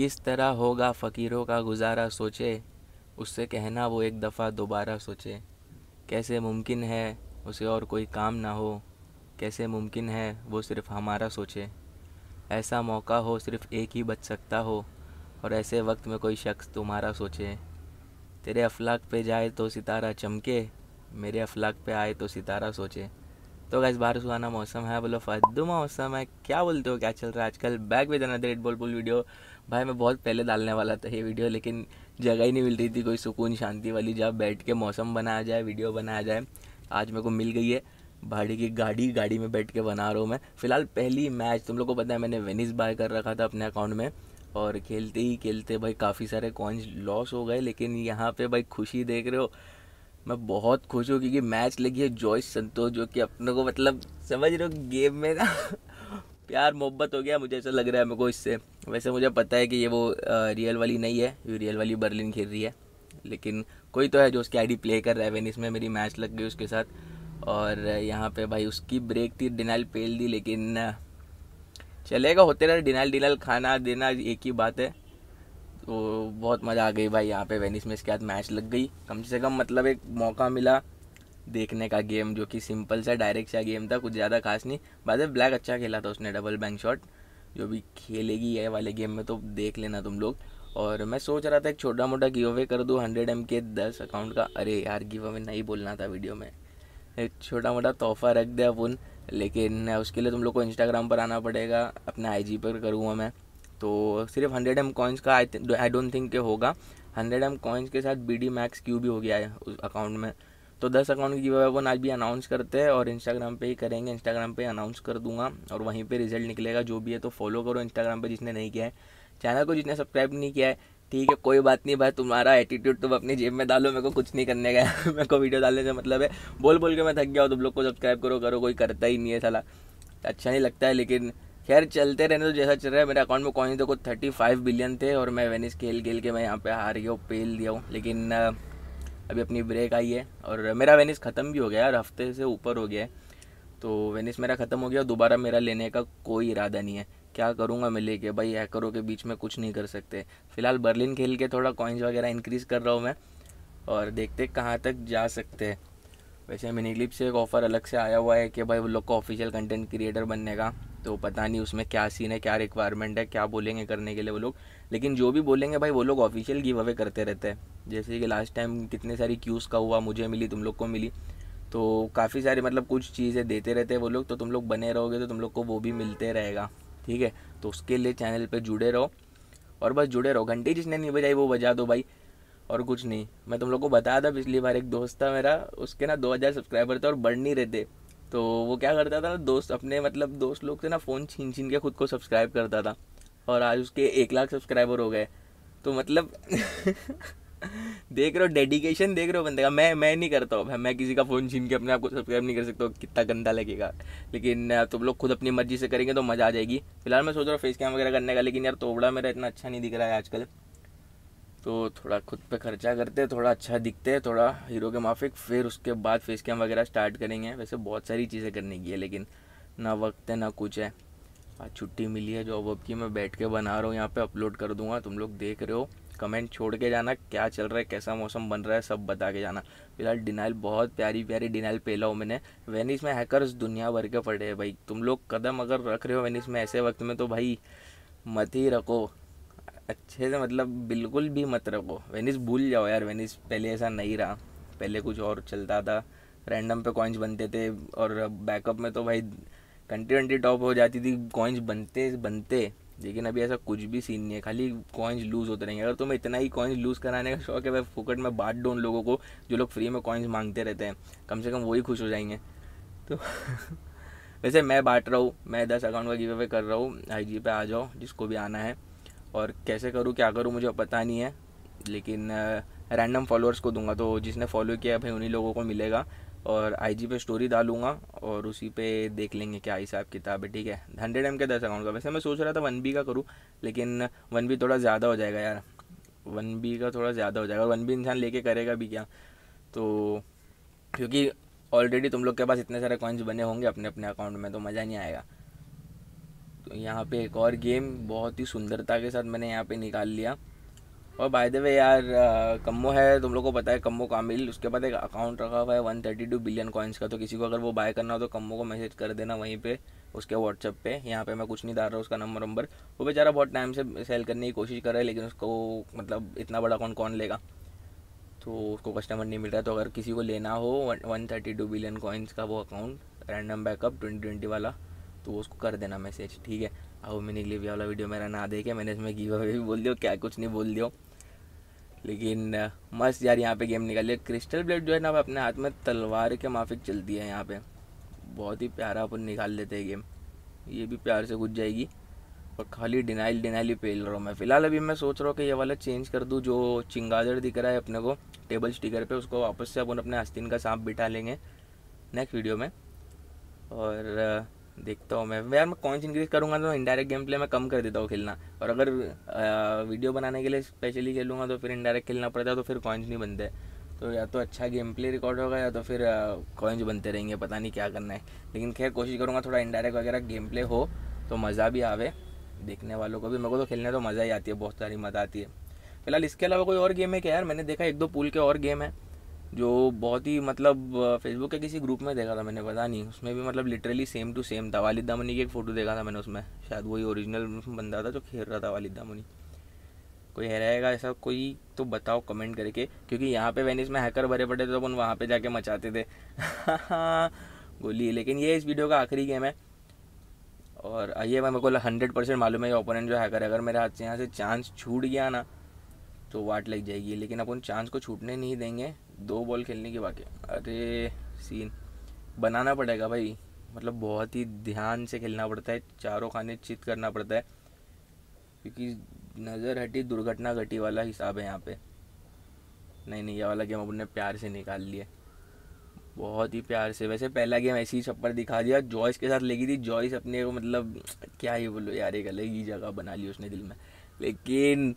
किस तरह होगा फ़कीरों का गुजारा सोचे उससे कहना वो एक दफ़ा दोबारा सोचे कैसे मुमकिन है उसे और कोई काम ना हो कैसे मुमकिन है वो सिर्फ़ हमारा सोचे ऐसा मौका हो सिर्फ एक ही बच सकता हो और ऐसे वक्त में कोई शख्स तुम्हारा सोचे तेरे अफलाक पे जाए तो सितारा चमके मेरे अफलाक पे आए तो सितारा सोचे तो गैस बारिश वाना मौसम है बोलो फद्दू मौसम है क्या बोलते हो क्या चल रहा है आजकल back with another red ball बोल वीडियो भाई मैं बहुत पहले डालने वाला था ये वीडियो लेकिन जगह ही नहीं मिल रही थी कोई सुकून शांति वाली जहाँ बैठ के मौसम बनाया जाए वीडियो बनाया जाए आज मेरे को मिल गई है भाड़ी की गाड़ी गाड़ी में बैठ के बना रहा हूँ मैं फिलहाल पहली मैच तुम लोग को पता है मैंने वेनिस बाय कर रखा था अपने अकाउंट में और खेलते ही खेलते भाई काफ़ी सारे कॉइन्स लॉस हो गए लेकिन यहाँ पे भाई खुशी देख रहे हो मैं बहुत खुश हूँ क्योंकि मैच लगी है जॉयस संतोष जो कि अपने को मतलब समझ रहे हो गेम में ना प्यार मोहब्बत हो गया मुझे ऐसा लग रहा है मेरे को इससे वैसे मुझे पता है कि ये वो रियल वाली नहीं है ये रियल वाली बर्लिन खेल रही है लेकिन कोई तो है जो उसकी आईडी प्ले कर रहा है वेनिस में मेरी मैच लग गई उसके साथ और यहाँ पे भाई उसकी ब्रेक थी डिनाइल पेल दी लेकिन चलेगा होते रहे डिनाइल डिनाइल खाना देना एक ही बात है तो बहुत मज़ा आ गई भाई यहाँ पे वेनिस में इसके बाद मैच लग गई कम से कम मतलब एक मौका मिला देखने का गेम जो कि सिंपल सा डायरेक्ट सा गेम था कुछ ज़्यादा खास नहीं बाद ब्लैक अच्छा खेला था उसने डबल बैंक शॉट जो भी खेलेगी ये वाले गेम में तो देख लेना तुम लोग और मैं सोच रहा था एक छोटा मोटा गिव अवे कर दूँ हंड्रेड एम के दस अकाउंट का अरे यार गिव अवे नहीं बोलना था वीडियो में एक छोटा मोटा तोहफा रख दिया अपन लेकिन उसके लिए तुम लोग को इंस्टाग्राम पर आना पड़ेगा अपने आईजी पर करूँगा मैं तो सिर्फ हंड्रेड एम कॉइन्स का आई आई डोंट थिंक के होगा हंड्रेड एम कॉइन्स के साथ बी डी मैक्स क्यू भी हो गया है उस अकाउंट में तो दस अकाउंट की गिव वन आज भी अनाउंस करते हैं और इंस्टाग्राम पे ही करेंगे इंस्टाग्राम पे अनाउंस कर दूंगा और वहीं पे रिजल्ट निकलेगा जो भी है तो फॉलो करो इंस्टाग्राम पे जिसने नहीं किया है चैनल को जिसने सब्सक्राइब नहीं किया है ठीक है कोई बात नहीं भाई तुम्हारा एटीट्यूड तुम अपनी जेब में डालो मेरे को कुछ नहीं करने का मेरे को वीडियो डालने से मतलब है बोल बोल के मैं थक गया हूँ तुम तो लोग को सब्सक्राइब करो करो कोई करता ही नहीं है सला अच्छा नहीं लगता है लेकिन खैर चलते रहने तो जैसा चल रहा है मेरे अकाउंट में कॉइन देखो तो कुछ थर्टी फाइव बिलियन थे और मैं वेनिस खेल खेल के मैं यहाँ पे हार गया हूँ पेल दिया हूँ लेकिन अभी अपनी ब्रेक आई है और मेरा वेनिस ख़त्म भी हो गया और हफ्ते से ऊपर हो गया है तो वेनिस मेरा ख़त्म हो गया दोबारा मेरा लेने का कोई इरादा नहीं है क्या करूँगा मैं लेके भाई हैकरों के बीच में कुछ नहीं कर सकते फिलहाल बर्लिन खेल के थोड़ा कॉइन्स वगैरह इंक्रीज़ कर रहा हूँ मैं और देखते कहाँ तक जा सकते हैं वैसे मिनी क्लिप से एक ऑफ़र अलग से आया हुआ है कि भाई वो लोग को ऑफिशियल कंटेंट क्रिएटर बनने का तो पता नहीं उसमें क्या सीन है क्या रिक्वायरमेंट है क्या बोलेंगे करने के लिए वो लोग लेकिन जो भी बोलेंगे भाई वो लोग ऑफिशियल गिव अवे करते रहते हैं जैसे कि लास्ट टाइम कितने सारी क्यूज़ का हुआ मुझे मिली तुम लोग को मिली तो काफ़ी सारी मतलब कुछ चीज़ें देते रहते हैं वो लोग तो तुम लोग बने रहोगे तो तुम लोग को वो भी मिलते रहेगा ठीक है तो उसके लिए चैनल पर जुड़े रहो और बस जुड़े रहो घंटे जिसने नहीं बजाई वो बजा दो भाई और कुछ नहीं मैं तुम लोग को बताया था पिछली बार एक दोस्त था मेरा उसके ना 2000 सब्सक्राइबर थे और बढ़ नहीं रहे थे तो वो क्या करता था ना दोस्त अपने मतलब दोस्त लोग से ना फ़ोन छीन छीन के खुद को सब्सक्राइब करता था और आज उसके एक लाख सब्सक्राइबर हो गए तो मतलब देख रहे हो डेडिकेशन देख रहे हो बंदे का मैं मैं नहीं करता हूँ मैं किसी का फ़ोन छीन के अपने आप को सब्सक्राइब नहीं कर सकता कितना गंदा लगेगा लेकिन तुम लोग खुद अपनी मर्जी से करेंगे तो मज़ा आ जाएगी फिलहाल मैं सोच रहा हूँ फेस कैम वगैरह करने का लेकिन यार तोबड़ा मेरा इतना अच्छा नहीं दिख रहा है आजकल तो थोड़ा खुद पे खर्चा करते थोड़ा अच्छा दिखते हैं थोड़ा हीरो के माफिक फिर उसके बाद फेस कैम वगैरह स्टार्ट करेंगे वैसे बहुत सारी चीज़ें करने की है लेकिन ना वक्त है ना कुछ है आज छुट्टी मिली है जॉब वॉब की मैं बैठ के बना रहा हूँ यहाँ पे अपलोड कर दूंगा तुम लोग देख रहे हो कमेंट छोड़ के जाना क्या चल रहा है कैसा मौसम बन रहा है सब बता के जाना फिलहाल डिनाइल बहुत प्यारी प्यारी डिनाइल पेला हो मैंने वेनिस में हैकर्स दुनिया भर के पड़े हैं भाई तुम लोग कदम अगर रख रहे हो वेनिस में ऐसे वक्त में तो भाई मत ही रखो अच्छे से मतलब बिल्कुल भी मत रखो वेनिस भूल जाओ यार वेनिस पहले ऐसा नहीं रहा पहले कुछ और चलता था रैंडम पे कॉइन्स बनते थे और बैकअप में तो भाई कंट्री वंट्री टॉप हो जाती थी कॉइन्स बनते बनते लेकिन अभी ऐसा कुछ भी सीन नहीं है खाली कॉइन्स लूज़ होते रहेंगे अगर तुम्हें इतना ही कॉइन्स लूज़ कराने का शौक है भाई फुकट में बांट दो उन लोगों को जो लोग फ्री में कॉइन्स मांगते रहते हैं कम से कम वही खुश हो जाएंगे तो वैसे मैं बांट रहा हूँ मैं दस अकाउंट का गिवे कर रहा हूँ आई जी पे आ जाओ जिसको भी आना है और कैसे करूँ क्या करूँ मुझे पता नहीं है लेकिन रैंडम फॉलोअर्स को दूंगा तो जिसने फॉलो किया भाई उन्हीं लोगों को मिलेगा और आईजी पे स्टोरी डालूंगा और उसी पे देख लेंगे क्या हिसाब किताब है ठीक है हंड्रेड एम के दस अकाउंट का वैसे मैं सोच रहा था वन बी का करूँ लेकिन वन बी थोड़ा ज़्यादा हो जाएगा यार वन बी का थोड़ा ज़्यादा हो जाएगा वन बी इंसान लेके करेगा भी क्या तो क्योंकि ऑलरेडी तुम लोग के पास इतने सारे कॉइन्स बने होंगे अपने अपने अकाउंट में तो मज़ा नहीं आएगा तो यहाँ पे एक और गेम बहुत ही सुंदरता के साथ मैंने यहाँ पे निकाल लिया और बाय द वे यार कम्बो है तुम लोग को पता है कम्बो कामिल उसके बाद एक अकाउंट रखा हुआ है one thirty two billion coins का तो किसी को अगर वो बाय करना हो तो कम्बो को मैसेज कर देना वहीं पे उसके व्हाट्सअप पे यहाँ पे मैं कुछ नहीं डाल रहा उसका नंबर नंबर वो बेचारा बहुत टाइम से सेल करने की कोशिश कर रहा है लेकिन उसको मतलब इतना बड़ा अकाउंट कौन लेगा तो उसको कस्टमर नहीं मिल रहा तो अगर किसी को लेना हो one thirty two billion coins का वो account random backup twenty twenty वाला तो उसको कर देना मैसेज ठीक है अब मैंने लिए वाला वीडियो मेरा ना देखे मैंने इसमें गिव अवे भी बोल दियो क्या कुछ नहीं बोल दियो लेकिन मस्त यार यहाँ पे गेम निकाल लिया क्रिस्टल ब्लेड जो है ना अपने हाथ में तलवार के माफिक चलती है यहाँ पे बहुत ही प्यारा अपन निकाल लेते हैं गेम ये भी प्यार से घुस जाएगी और खाली डिनाइल डिनाइल ही पेल रहा हूँ मैं फ़िलहाल अभी मैं सोच रहा हूँ कि ये वाला चेंज कर दूँ जो चिंगाजड़ दिख रहा है अपने को टेबल स्टिकर पे उसको वापस से अपन अपने आस्तीन का सांप बिठा लेंगे नेक्स्ट वीडियो में और देखता हूँ मैं यार मैं कॉइंस इंक्रीज करूँगा तो इनडायरेक्ट गेम प्ले में कम कर देता हूँ खेलना और अगर आ, वीडियो बनाने के लिए स्पेशली खेलूँगा तो फिर इनडायरेक्ट खेलना पड़ता है तो फिर कॉइंस नहीं बनते तो या तो अच्छा गेम प्ले रिकॉर्ड होगा या तो फिर कॉइंस बनते रहेंगे पता नहीं क्या करना है लेकिन खैर कोशिश करूँगा थोड़ा इनडायरेक्ट वगैरह गेम प्ले हो तो मज़ा भी आवे देखने वालों को भी मेरे को तो खेलने तो मज़ा ही आती है बहुत सारी मज़ा आती है फिलहाल इसके अलावा कोई और गेम है क्या यार मैंने देखा एक दो पुल के और गेम है जो बहुत ही मतलब फेसबुक के किसी ग्रुप में देखा था मैंने पता नहीं उसमें भी मतलब लिटरली सेम टू सेम था वालिद दामनी की एक फ़ोटो देखा था मैंने उसमें शायद वही ओरिजिनल बंदा था जो खेल रहा था वालिद दामनी कोई रहेगा ऐसा कोई तो बताओ कमेंट करके क्योंकि यहाँ पे वेनिस में हैकर भरे पड़े थे तो अपन वहाँ पे जाके मचाते थे गोली लेकिन ये इस वीडियो का आखिरी गेम है और आइए मैं मेरे को हंड्रेड परसेंट मालूम है ये ओपोनेंट जो हैकर है अगर मेरे हाथ से यहाँ से चांस छूट गया ना तो वाट लग जाएगी लेकिन अपन चांस को छूटने नहीं देंगे दो बॉल खेलने के बाकी अरे सीन बनाना पड़ेगा भाई मतलब बहुत ही ध्यान से खेलना पड़ता है चारों खाने चित करना पड़ता है क्योंकि नज़र हटी दुर्घटना घटी वाला हिसाब है यहाँ पे नहीं नहीं ये वाला गेम अपने प्यार से निकाल लिया बहुत ही प्यार से वैसे पहला गेम ऐसे ही छप्पर दिखा दिया जॉयस के साथ लगी थी जॉयस अपने को मतलब क्या ही बोलो यार एक अलग ही जगह बना ली उसने दिल में लेकिन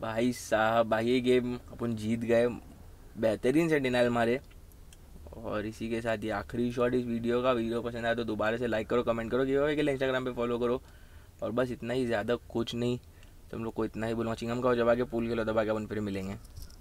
भाई साहब भाई ये गेम अपन जीत गए बेहतरीन से डिनाइल मारे और इसी के साथ ये आखिरी शॉट इस वीडियो का वीडियो पसंद आया तो दोबारा से लाइक करो कमेंट करो गिव अवे के लिए इंस्टाग्राम पे फॉलो करो और बस इतना ही ज़्यादा कुछ नहीं तो हम लोग को इतना ही बोलो चिंगम का हो जब आगे पुल के लो दबा के अपन फिर मिलेंगे